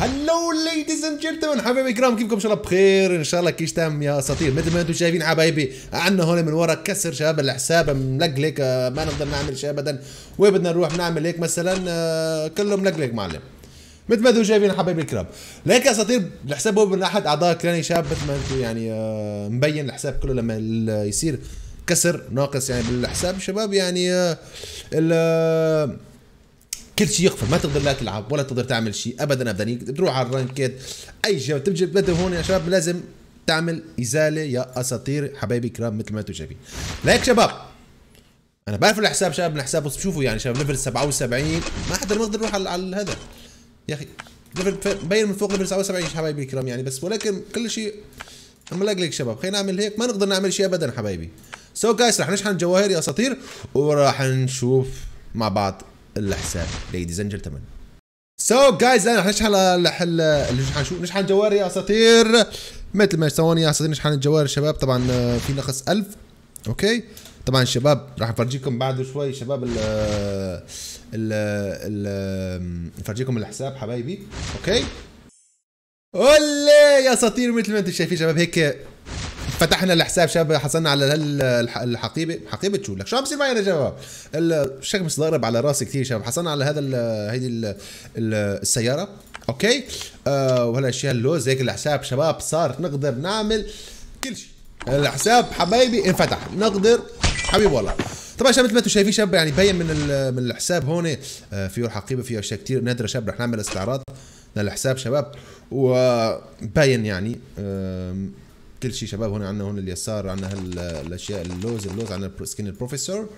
هلو ليديز اند جنتلمان حبايبي الكرام كيفكم ان شاء الله بخير ان شاء الله كيش تام يا اساطير مثل ما انتم شايفين حبايبي عندنا هون من ورا كسر شباب الحساب ملقلق آه، ما نقدر نعمل شيء ابدا وين بدنا نروح نعمل هيك مثلا آه، كله ملقلق معلم مثل ما انتم شايفين حبايبي الكرام ليك اساطير الحساب هو من احد اعضاء كلاني شاب مثل ما انتم يعني آه، مبين الحساب كله لما يصير كسر ناقص يعني بالحساب شباب يعني كل شيء يقفل ما تقدر لا تلعب ولا تقدر تعمل شيء ابدا ابدا بتروح على الرانكيت اي شيء بتجي بدل هون يا شباب لازم تعمل ازاله يا اساطير حبايبي كرام مثل ما انتم شايفين ليك شباب انا بعرف الحساب شباب الحساب بس شوفوا يعني شباب ليفل 77 ما حدا ما يروح على هذا يا اخي ليفل مبين من فوق ليفل 77 حبايبي الكرام يعني بس ولكن كل شيء اما لك شباب خلينا نعمل هيك ما نقدر نعمل شيء ابدا حبايبي سو so جايز رح نشحن جواهر يا اساطير وراح نشوف مع بعض الحساب ليديز اند جنتلمان سو جايز انا نشحن الحل نشحن شو نشحن جوار يا اساطير مثل ما يسووني يا اساطير نشحن الجوار شباب طبعا في نقص 1000 اوكي طبعا الشباب راح افرجيكم بعد شوي شباب ال آه، ال آه، ال نفرجيكم الحساب حبايبي اوكي اولي يا اساطير مثل ما انتم شايفين شباب هيك فتحنا الحساب شباب حصلنا على الحقيبه حقيبه شو لك شو عم بيصير معي يا شباب مش ضارب على راسي كثير شباب حصلنا على هذا هيدي السياره اوكي آه وهالاشياء اللوز هيك الحساب شباب صار نقدر نعمل كل شيء الحساب حبايبي انفتح نقدر حبيب والله طبعا شباب مثل ما انتم شايفين شباب يعني بين من من الحساب هون آه، فيه الحقيبه فيه اشياء كثير نادره شباب رح نعمل استعراض للحساب شباب وباين يعني كل شيء شباب هون عندنا هون اليسار عندنا هالاشياء اللوز اللوز عندنا سكين البروفيسور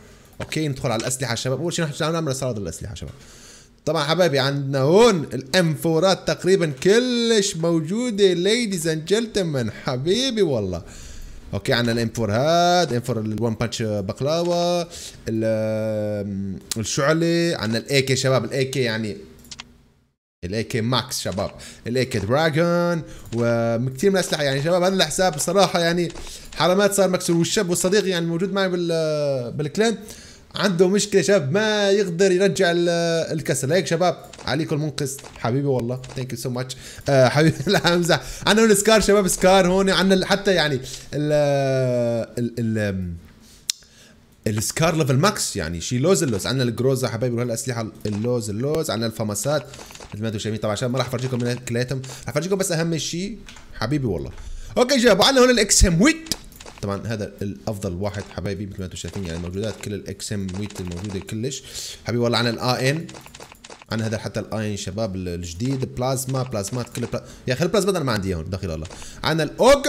اوكي ندخل على الاسلحه شباب اول شيء رح نعمل استعراض الاسلحه شباب طبعا حبايبي عندنا هون الام فورات تقريبا كلش موجوده ليديز اند جنتلمان حبيبي والله اوكي عندنا الام فور هاد فور الون بانش بقلاوه الشعله عندنا الاي كي شباب الاي كي يعني الاي كي ماكس شباب الاي كي دراجون وكثير من الاسلحه يعني شباب هذا الحساب بصراحه يعني حرامات صار مكسور والشاب والصديق يعني الموجود معي بال بالكلان عنده مشكله شباب ما يقدر يرجع الكسل هيك شباب عليكم المنقذ حبيبي والله ثانك يو سو ماتش حبيبي لا امزح عندنا سكار شباب سكار هون عندنا حتى يعني ال, ال السكار ليفل ماكس يعني شي لوز اللوز عندنا الجروزا حبايبي وهالاسلحه اللوز اللوز عندنا الفماسات مثل ما انتم شايفين طبعا عشان ما راح افرجيكم من كلياتهم افرجيكم بس اهم شيء حبيبي والله اوكي جابوا عندنا هون الاكس ام ويت طبعا هذا الافضل واحد حبايبي مثل ما انتم شايفين يعني موجودات كل الاكس ام ويت الموجوده كلش حبيبي والله عندنا الاي ان عندنا هذا حتى ان شباب الجديد بلازما بلازمات كل بلا... يا اخي البلازمات انا ما عندي اياهم داخل الله عندنا الاوج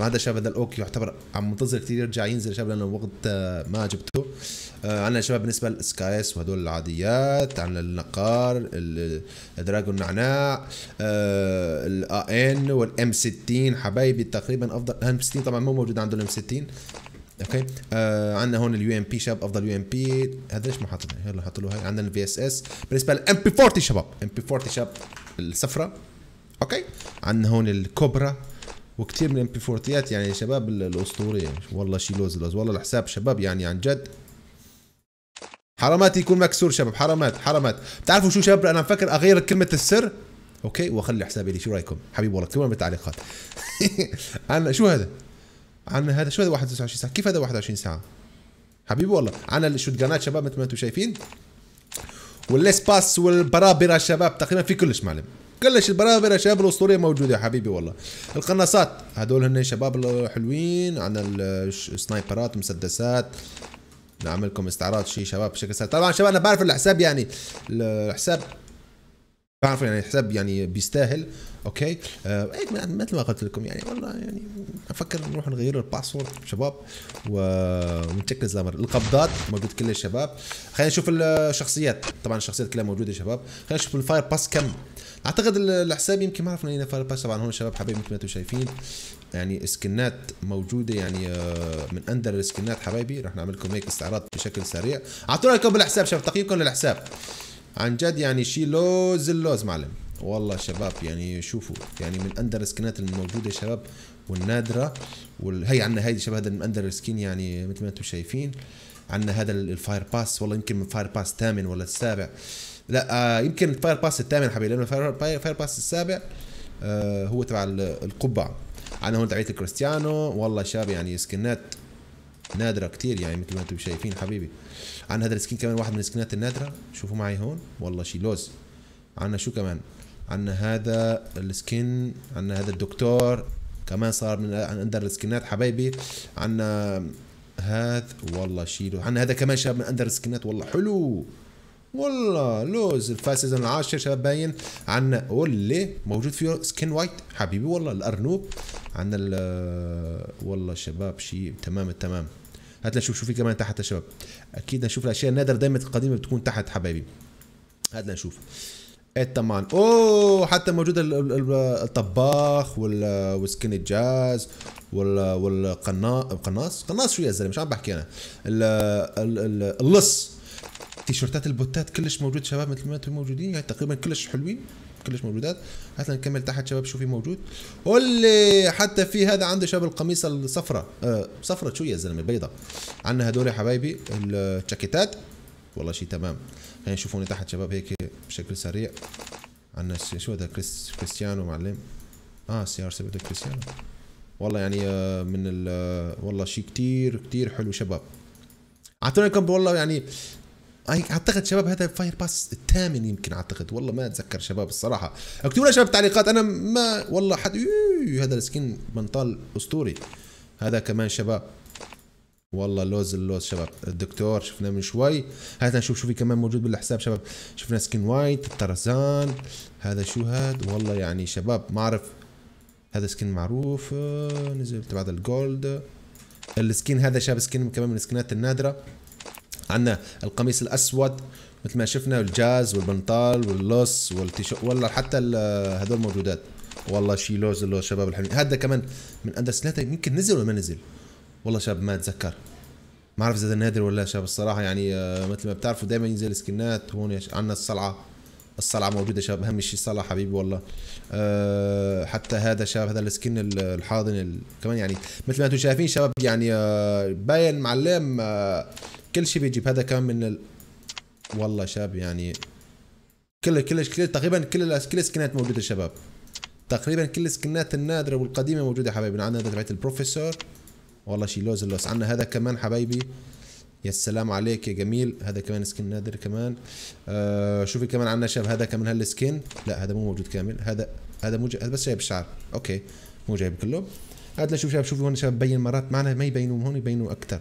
فهذا الشباب هذا الاوكي يعتبر عم منتظر كثير يرجع ينزل شباب لانه وقت آه، ما جبته آه، عندنا شباب بالنسبه للسكايس وهدول العاديات عندنا النقار الدراجون نعناع الاي ان والام 60 حبايبي تقريبا افضل الام 60 طبعا مو موجود عنده الام 60 اوكي آه عندنا هون اليو ام بي شباب افضل يو ام بي هذا ليش ما حاطط يلا حط له هاي عندنا الفي اس اس بالنسبه للام بي 40 شباب ام بي 40 شباب الصفراء اوكي عندنا هون الكوبرا وكثير من الام بي فورتيات يعني شباب الاسطوريه والله شي لوز لوز والله الحساب شباب يعني عن جد حرامات يكون مكسور شباب حرامات حرامات بتعرفوا شو شباب انا مفكر اغير كلمه السر اوكي واخلي حسابي لي شو رايكم حبيبي والله كمان بالتعليقات عن شو هذا عن هذا شو هذا 21 ساعه كيف هذا 21 ساعه حبيبي والله عن جانات شباب مثل ما انتم شايفين والليس باس والبرابره شباب تقريبا في كلش معلم كلش البرابر شباب الاسطوريه موجوده يا حبيبي والله القناصات هذول هن شباب حلوين عن السنايبرات مسدسات نعمل لكم استعراض شيء شباب بشكل سهل طبعا شباب انا بعرف الحساب يعني الحساب بعرف يعني الحساب يعني بيستاهل اوكي آه إيه، مثل ما قلت لكم يعني والله يعني افكر نروح نغير الباسورد شباب ونتشكل الزمر القبضات موجود كل الشباب خلينا نشوف الشخصيات طبعا الشخصيات كلها موجوده شباب خلينا نشوف الفاير باس كم اعتقد الحساب يمكن ما عرفنا هنا فاير باس طبعا هون شباب حبايبي مثل ما انتم شايفين يعني سكنات موجوده يعني آه، من اندر السكنات حبايبي راح نعمل لكم هيك استعراض بشكل سريع اعطونا لكم بالحساب شباب تقييمكم للحساب عن جد يعني شيء لوز اللوز معلم والله شباب يعني شوفوا يعني من اندر سكنات الموجوده شباب والنادره وهي عندنا هيدي شباب هذا من اندر سكين يعني مثل ما انتم شايفين عندنا هذا الفاير باس والله يمكن من فاير باس الثامن ولا السابع لا آه يمكن الفاير باس الثامن حبيبي لانه الفاير باس السابع آه هو تبع القبعه عندنا هون تبعيه كريستيانو والله شباب يعني سكنات نادره كثير يعني مثل ما انتم شايفين حبيبي عندنا هذا السكين كمان واحد من السكنات النادره شوفوا معي هون والله شي لوز عندنا شو كمان عندنا هذا السكين عندنا هذا الدكتور كمان صار من اندر السكنات حبايبي عندنا هذا والله شيله عندنا هذا كمان شاب من اندر السكنات والله حلو والله لوز الفاسز العاشر شباب باين عندنا واللي موجود فيه سكين وايت حبيبي والله الارنوب عندنا والله شباب شيء تمام التمام هات لنشوف شو في كمان تحت يا شباب اكيد نشوف الاشياء النادره دائما القديمه بتكون تحت حبايبي هات لنشوف تمام اوه حتى موجود الطباخ والسكين الجاز والقناص قناص شو يا زلمه مش عم بحكي انا اللص تيشرتات البوتات كلش موجود شباب مثل ما انتم موجودين يعني تقريبا كلش حلوين كلش موجودات هات نكمل تحت شباب شو في موجود واللي حتى في هذا عنده شباب القميص الصفراء أه صفراء شو يا زلمه بيضة عندنا هدول يا حبايبي الجاكيتات والله شيء تمام خلينا نشوفوني تحت شباب هيك بشكل سريع عندنا شو هذا كريس كريستيانو معلم اه سي ار 7 كريستيانو والله يعني آه، من ال آه، والله شيء كتير كتير حلو شباب اعطونا كم والله يعني اعتقد شباب هذا فاير باس الثامن يمكن اعتقد والله ما اتذكر شباب الصراحه اكتبوا لنا شباب تعليقات انا ما والله حد هذا السكين بنطال اسطوري هذا كمان شباب والله لوز اللوز شباب الدكتور شفناه من شوي هات نشوف شو في كمان موجود بالحساب شباب شفنا سكين وايت طرزان هذا شو هاد والله يعني شباب ما اعرف هذا سكين معروف نزل تبع الجولد السكين هذا شباب سكين كمان من السكنات النادره عندنا القميص الاسود مثل ما شفنا الجاز والبنطال واللص والتيشو والله حتى هذول موجودات والله شي لوز اللوز شباب الحلوين هذا كمان من اندرس ثلاثه يمكن نزل ولا ما نزل والله شاب ما اتذكر ما اعرف اذا نادر ولا شاب الصراحه يعني آه، مثل ما بتعرفوا دائما ينزل سكنات هون عندنا الصلعه الصلعه موجوده شاب اهم شيء الصلعه حبيبي والله أه حتى هذا شاب هذا السكن الحاضن كمان يعني مثل ما انتم شايفين شباب يعني أه باين معلم أه كل شيء بيجيب هذا كمان من ال... والله شاب يعني كل كل كل تقريبا كل كل السكنات موجوده شباب تقريبا كل السكنات النادره والقديمه موجوده حبايبنا عندنا تبعت البروفيسور والله شي لوز اللوز عندنا هذا كمان حبايبي يا سلام عليك يا جميل هذا كمان سكين نادر كمان آه شوفي كمان عندنا شاب هذا كمان هالسكين لا هذا مو موجود كامل هذا هذا مو هذا بس جايب الشعر اوكي مو جايب كله هذا شوف شباب شوفوا هون شباب بين مرات معنا ما يبينوا هون يبينوا اكثر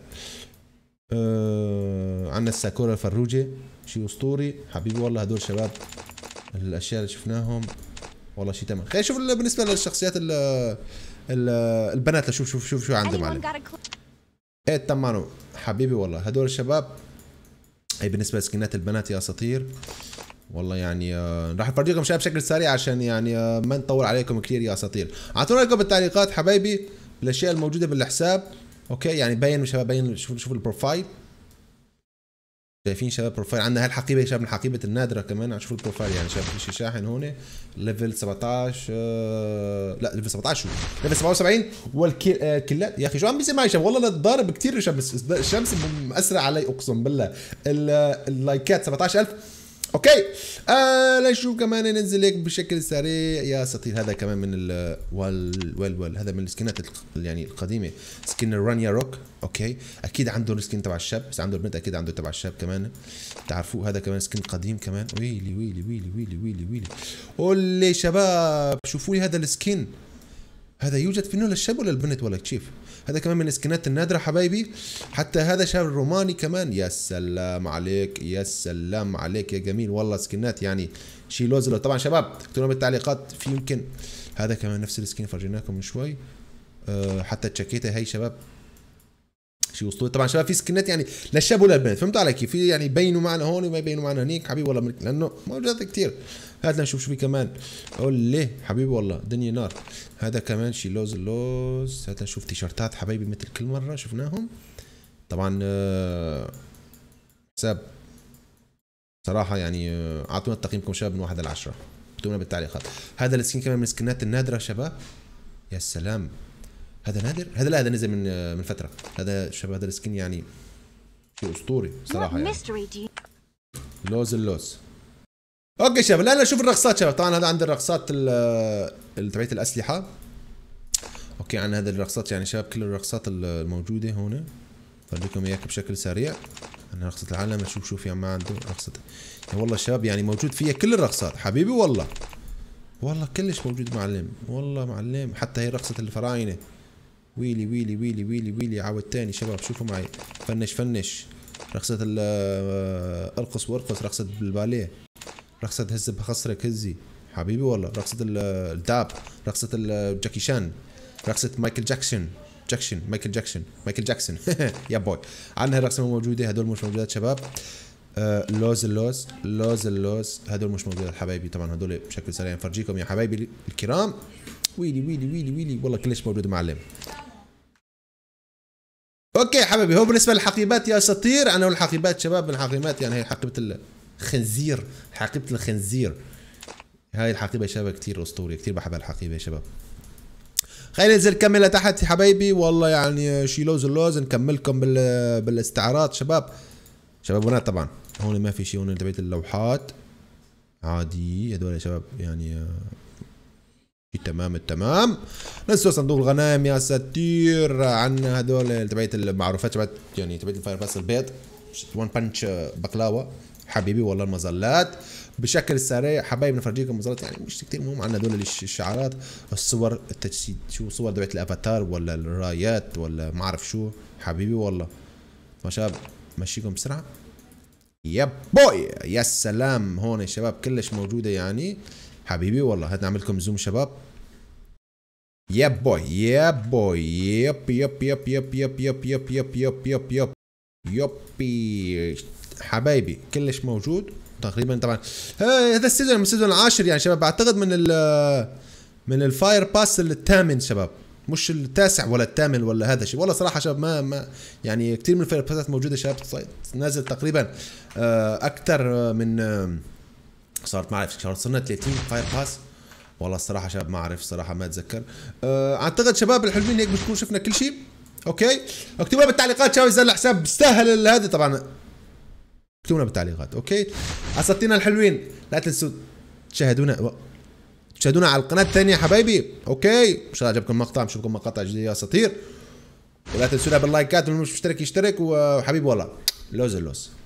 آه عندنا الساكورا الفروجه شيء اسطوري حبيبي والله هدول شباب الاشياء اللي شفناهم والله شيء تمام خلينا نشوف بالنسبه للشخصيات البنات شوف شوف شوف شو عندهم عليه ايه تمانو حبيبي والله هدول الشباب اي بالنسبه لسكنات البنات يا اساطير والله يعني آه راح افرجيكم شباب بشكل سريع عشان يعني آه ما نطول عليكم كثير يا اساطير اعطونا لكم بالتعليقات حبايبي الاشياء الموجوده بالحساب اوكي يعني باين شباب بين شوف شوف البروفايل شايفين شباب بروفايل عندنا هالحقيبه شباب من حقيبه النادره كمان شوفوا البروفايل يعني شباب شيء شاحن هون ليفل 17 آه، لا ليفل 17 شو ليفل 77 والكلات يا اخي شو عم بيصير معي شباب والله ضارب كثير الشمس الشمس مأثرة علي اقسم بالله اللايكات 17000 اوكي آه لنشوف كمان ننزل لك بشكل سريع يا سطير هذا كمان من ال وال هذا من السكنات يعني القديمه سكن رانيا روك اوكي اكيد عنده السكن تبع الشاب بس عنده البنت اكيد عنده تبع الشاب كمان بتعرفوه هذا كمان سكن قديم كمان ويلي ويلي ويلي ويلي ويلي ويلي قول شباب شوفوا لي هذا السكن هذا يوجد فينه للشاب ولا البنت ولا كيف هذا كمان من السكنات النادره حبايبي حتى هذا شاب روماني كمان يا سلام عليك يا سلام عليك يا جميل والله سكنات يعني شي لوزلو طبعا شباب اكتبوا بالتعليقات في يمكن هذا كمان نفس السكين فرجيناكم من شوي أه حتى الجاكيته هي شباب شيء اسطوري طبعا شباب في سكنات يعني للشاب وللبنت فهمتوا علي كيف في يعني يبينوا معنا هون وما يبينوا معنا هنيك حبيبي والله لانه موجودات كثير هات لنشوف شو في كمان قول لي حبيبي والله دنيا نار هذا كمان شيء لوز اللوز هات لنشوف تيشرتات حبايبي مثل كل مره شفناهم طبعا حساب آه، صراحه يعني آه، اعطونا تقييمكم شباب من واحد 10 اكتبوا بالتعليقات هذا السكين كمان من السكنات النادره شباب يا سلام هذا نادر هذا لا هذا نزل من من فتره هذا شباب هذا السكين يعني شيء اسطوري صراحه يعني لوز اللوز اوكي شباب الان نشوف شوف الرقصات شباب طبعا هذا عند الرقصات تبعت الاسلحه اوكي عن هذه الرقصات يعني شباب كل الرقصات الموجوده هنا بوريكم اياك بشكل سريع انا رقصة العالم اشوف شوف يا ما عنده رقصة يعني والله الشباب يعني موجود فيها كل الرقصات حبيبي والله والله كلش موجود معلم والله معلم حتى هي رقصة الفراعنة ويلي ويلي ويلي ويلي ويلي عاود تاني شباب شوفوا معي فنش فنش رقصة آه، ارقص وارقص رقصة بالباليه رقصة هز بخصرك هزي حبيبي والله رقصة الداب رقصة جاكي شان رقصة مايكل جاكسون جاكسون مايكل جاكسون مايكل جاكسون يا بوي عندنا رقصة موجودة هدول مش موجودات شباب آه، لوز اللوز لوز اللوز هدول مش موجودات حبايبي طبعا هدول بشكل سريع نفرجيكم يا حبايبي الكرام ويلي ويلي ويلي ويلي والله كلش موجود معلم اوكي حبيبي هو بالنسبه للحقيبات يا اساطير انا والحقيبات شباب الحقيبات يعني هي حقيبه الخنزير حقيبه الخنزير هاي الحقيبه يا شباب كثير اسطوريه كثير بحب الحقيبه يا شباب خلينا ننزل نكمل لتحت يا حبايبي والله يعني شي لوز اللوز نكملكم بال بالاستعارات شباب شباب هنا طبعا هون ما في شيء هون تبعت اللوحات عادي هذول يا شباب يعني تمام التمام نسوا صندوق الغنائم يا ساتير عندنا هذول تبعت المعروفات تبعت يعني تبعت الفاير باس البيض وان بانش بقلاوه حبيبي والله المظلات بشكل سريع حبايب نفرجيكم مظلات يعني مش كثير مهم عندنا هذول الشعارات الصور التجسيد شو صور تبعت الافاتار ولا الرايات ولا ما اعرف شو حبيبي والله ما شاب مشيكم بسرعه يا بوي يا سلام هون الشباب كلش موجوده يعني حبيبي والله هات نعملكم زوم شباب يا بوي يا بوي يب يب يب يب يب يب يب يب يب يب يب يب حبايبي كلش موجود تقريبا طبعا هذا السيزون من السيزون العاشر يعني شباب اعتقد من ال من الفاير باس الثامن شباب مش التاسع ولا الثامن ولا هذا الشيء والله صراحه شباب ما ما يعني كثير من الفاير باسات موجوده شباب نازل تقريبا اكثر من صارت ما اعرف صرنا 30 فاير باس والله الصراحه شباب ما اعرف صراحه ما اتذكر أه اعتقد شباب الحلوين هيك بتكون شفنا كل شيء اوكي اكتبوا بالتعليقات شباب اذا الحساب بيستاهل هذا طبعا اكتبوا بالتعليقات اوكي اساطينا الحلوين لا تنسوا تشاهدونا تشاهدونا على القناه الثانيه حبايبي اوكي ان شاء الله عجبكم المقطع نشوفكم مقاطع جديده يا اساطير ولا تنسونا باللايكات واللي مش مشترك يشترك وحبيبي والله لوز اللوز